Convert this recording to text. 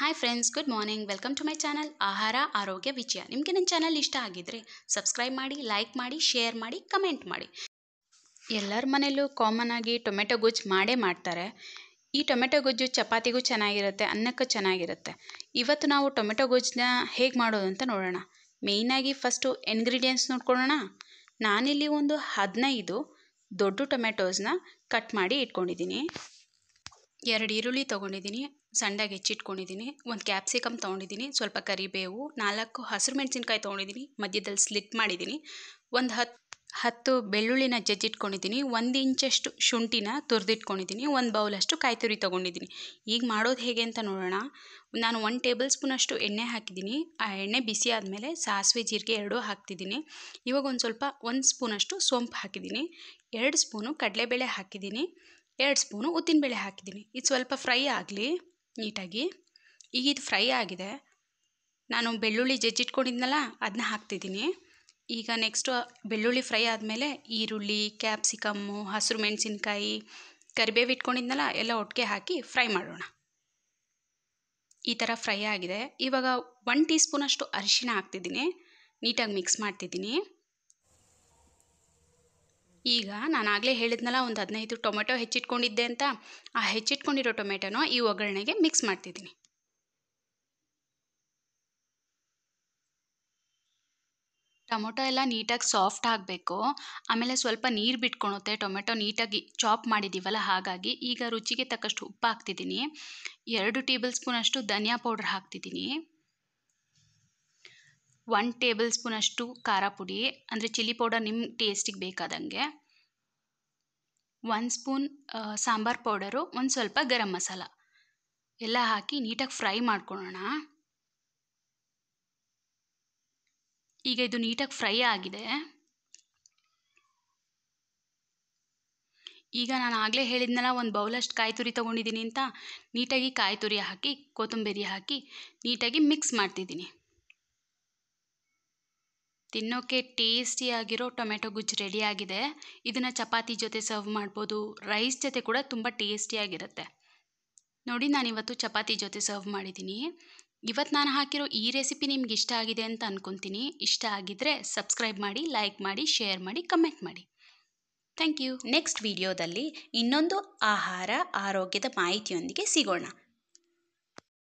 hi friends good morning welcome to my channel ಆಹಾರ ಆರೋಗ್ಯ ವಿಜಯ ನಿಮಗೆ ನನ್ನ ಚಾನಲ್ ಇಷ್ಟ ಆಗಿದ್ರೆ ಸಬ್ಸ್ಕ್ರೈಬ್ ಮಾಡಿ ಲೈಕ್ ಮಾಡಿ ಶೇರ್ ಮಾಡಿ ಕಮೆಂಟ್ ಮಾಡಿ ಎಲ್ಲರ ಮನೆಯಲ್ಲೂ ಕಾಮನ್ ಆಗಿ ಟೊಮೆಟೊ ಗೊಜ್ಜು ಮಾಡೇ ಮಾಡ್ತಾರೆ ಈ ಟೊಮೆಟೊ ಗೊಜ್ಜು ಚಪಾತಿಗೂ ಚೆನ್ನಾಗಿರುತ್ತೆ ಅನ್ನಕ್ಕೂ ಚೆನ್ನಾಗಿರುತ್ತೆ ಇವತ್ತು ನಾವು ಟೊಮೆಟೊ ಗೊಜ್ಜನ್ನ ಹೇಗೆ ಮಾಡೋದು ಅಂತ ನೋಡೋಣ ಮೇಯ್ನಾಗಿ ಫಸ್ಟು ಇನ್ಗ್ರೀಡಿಯೆಂಟ್ಸ್ ನೋಡ್ಕೊಳ್ಳೋಣ ನಾನಿಲ್ಲಿ ಒಂದು ಹದಿನೈದು ದೊಡ್ಡ ಟೊಮೆಟೋಸ್ನ ಕಟ್ ಮಾಡಿ ಇಟ್ಕೊಂಡಿದ್ದೀನಿ ಎರಡು ಈರುಳ್ಳಿ ತೊಗೊಂಡಿದ್ದೀನಿ ಸಣ್ಣಗೆ ಹೆಚ್ಚಿಟ್ಕೊಂಡಿದ್ದೀನಿ ಒಂದು ಕ್ಯಾಪ್ಸಿಕಮ್ ತೊಗೊಂಡಿದ್ದೀನಿ ಸ್ವಲ್ಪ ಕರಿಬೇವು ನಾಲ್ಕು ಹಸಿರು ಮೆಣಸಿನ್ಕಾಯಿ ತೊಗೊಂಡಿದ್ದೀನಿ ಮಧ್ಯದಲ್ಲಿ ಸ್ಲಿಟ್ ಮಾಡಿದ್ದೀನಿ ಒಂದು ಹತ್ತು ಹತ್ತು ಬೆಳ್ಳುಳ್ಳಿನ ಜಜ್ಜಿಟ್ಕೊಂಡಿದ್ದೀನಿ ಒಂದು ಇಂಚಷ್ಟು ಶುಂಠಿನ ತುರಿದಿಟ್ಕೊಂಡಿದ್ದೀನಿ ಒಂದು ಬೌಲಷ್ಟು ಕಾಯಿ ತುರಿ ತೊಗೊಂಡಿದ್ದೀನಿ ಈಗ ಮಾಡೋದು ಹೇಗೆ ಅಂತ ನೋಡೋಣ ನಾನು ಒಂದು ಟೇಬಲ್ ಸ್ಪೂನಷ್ಟು ಎಣ್ಣೆ ಹಾಕಿದ್ದೀನಿ ಆ ಎಣ್ಣೆ ಬಿಸಿ ಆದಮೇಲೆ ಸಾಸಿವೆ ಜೀರಿಗೆ ಎರಡೂ ಹಾಕ್ತಿದ್ದೀನಿ ಇವಾಗ ಒಂದು ಸ್ವಲ್ಪ ಒಂದು ಸ್ಪೂನಷ್ಟು ಸೋಂಪು ಹಾಕಿದ್ದೀನಿ ಎರಡು ಸ್ಪೂನು ಕಡಲೆಬೇಳೆ ಹಾಕಿದ್ದೀನಿ ಎರಡು ಸ್ಪೂನು ಉದ್ದಿನಬೇಳೆ ಹಾಕಿದ್ದೀನಿ ಇದು ಸ್ವಲ್ಪ ಫ್ರೈ ಆಗಲಿ ನೀಟಾಗಿ ಈಗ ಇದು ಫ್ರೈ ಆಗಿದೆ ನಾನು ಬೆಳ್ಳುಳ್ಳಿ ಜಜ್ಜಿಟ್ಕೊಂಡಿದ್ನಲ್ಲ ಅದನ್ನ ಹಾಕ್ತಿದ್ದೀನಿ ಈಗ ನೆಕ್ಸ್ಟು ಬೆಳ್ಳುಳ್ಳಿ ಫ್ರೈ ಆದಮೇಲೆ ಈರುಳ್ಳಿ ಕ್ಯಾಪ್ಸಿಕಮ್ಮು ಹಸಿರು ಮೆಣಸಿನ್ಕಾಯಿ ಕರಿಬೇವು ಇಟ್ಕೊಂಡಿದ್ನಲ್ಲ ಎಲ್ಲ ಒಟ್ಟಿಗೆ ಹಾಕಿ ಫ್ರೈ ಮಾಡೋಣ ಈ ಥರ ಫ್ರೈ ಆಗಿದೆ ಇವಾಗ ಒನ್ ಟೀ ಸ್ಪೂನಷ್ಟು ಅರಿಶಿನ ಹಾಕ್ತಿದ್ದೀನಿ ನೀಟಾಗಿ ಮಿಕ್ಸ್ ಮಾಡ್ತಿದ್ದೀನಿ ಈಗ ಆಗಲೇ ಹೇಳಿದ್ನಲ್ಲ ಒಂದು ಹದಿನೈದು ಟೊಮೆಟೊ ಹೆಚ್ಚಿಟ್ಕೊಂಡಿದ್ದೆ ಅಂತ ಆ ಹೆಚ್ಚಿಟ್ಕೊಂಡಿರೋ ಟೊಮೆಟೊನ ಈ ಒಗ್ಗರಣೆಗೆ ಮಿಕ್ಸ್ ಮಾಡ್ತಿದ್ದೀನಿ ಟೊಮೆಟೊ ಎಲ್ಲ ನೀಟಾಗಿ ಸಾಫ್ಟ್ ಆಗಬೇಕು ಆಮೇಲೆ ಸ್ವಲ್ಪ ನೀರು ಬಿಟ್ಕೊಳುತ್ತೆ ಟೊಮೆಟೊ ನೀಟಾಗಿ ಚಾಪ್ ಮಾಡಿದ್ದೀವಲ್ಲ ಹಾಗಾಗಿ ಈಗ ರುಚಿಗೆ ತಕ್ಕಷ್ಟು ಉಪ್ಪು ಹಾಕ್ತಿದ್ದೀನಿ ಎರಡು ಟೇಬಲ್ ಸ್ಪೂನಷ್ಟು ಧನಿಯಾ ಪೌಡ್ರ್ ಹಾಕ್ತಿದ್ದೀನಿ ಒನ್ ಟೇಬಲ್ ಸ್ಪೂನ್ ಅಷ್ಟು ಖಾರ ಪುಡಿ ಅಂದರೆ ಚಿಲ್ಲಿ ಪೌಡರ್ ನಿಮ್ಮ ಟೇಸ್ಟಿಗೆ ಬೇಕಾದಂಗೆ ಒಂದು ಸ್ಪೂನ್ ಸಾಂಬಾರು ಪೌಡರು ಒಂದು ಸ್ವಲ್ಪ ಗರಂ ಮಸಾಲ ಎಲ್ಲ ಹಾಕಿ ನೀಟಾಗಿ ಫ್ರೈ ಮಾಡ್ಕೊಳ್ಳೋಣ ಈಗ ಇದು ನೀಟಾಗಿ ಫ್ರೈ ಆಗಿದೆ ಈಗ ನಾನು ಆಗಲೇ ಹೇಳಿದ್ನಲ್ಲ ಒಂದು ಬೌಲಷ್ಟು ಕಾಯಿ ತುರಿ ತೊಗೊಂಡಿದ್ದೀನಿ ಅಂತ ನೀಟಾಗಿ ಕಾಯಿ ತುರಿ ಹಾಕಿ ಕೊತ್ತಂಬರಿ ಹಾಕಿ ನೀಟಾಗಿ ಮಿಕ್ಸ್ ಮಾಡ್ತಿದ್ದೀನಿ ತಿನ್ನೋಕ್ಕೆ ಟೇಸ್ಟಿಯಾಗಿರೋ ಟೊಮೆಟೊ ಗೊಜ್ಜು ರೆಡಿಯಾಗಿದೆ ಇದನ್ನು ಚಪಾತಿ ಜೊತೆ ಸರ್ವ್ ಮಾಡ್ಬೋದು ರೈಸ್ ಜೊತೆ ಕೂಡ ತುಂಬ ಟೇಸ್ಟಿಯಾಗಿರುತ್ತೆ ನೋಡಿ ನಾನಿವತ್ತು ಚಪಾತಿ ಜೊತೆ ಸರ್ವ್ ಮಾಡಿದ್ದೀನಿ ಇವತ್ತು ನಾನು ಹಾಕಿರೋ ಈ ರೆಸಿಪಿ ನಿಮ್ಗೆ ಇಷ್ಟ ಆಗಿದೆ ಅಂತ ಅಂದ್ಕೊತೀನಿ ಇಷ್ಟ ಆಗಿದ್ದರೆ ಸಬ್ಸ್ಕ್ರೈಬ್ ಮಾಡಿ ಲೈಕ್ ಮಾಡಿ ಶೇರ್ ಮಾಡಿ ಕಮೆಂಟ್ ಮಾಡಿ ಥ್ಯಾಂಕ್ ಯು ನೆಕ್ಸ್ಟ್ ವಿಡಿಯೋದಲ್ಲಿ ಇನ್ನೊಂದು ಆಹಾರ ಆರೋಗ್ಯದ ಮಾಹಿತಿಯೊಂದಿಗೆ ಸಿಗೋಣ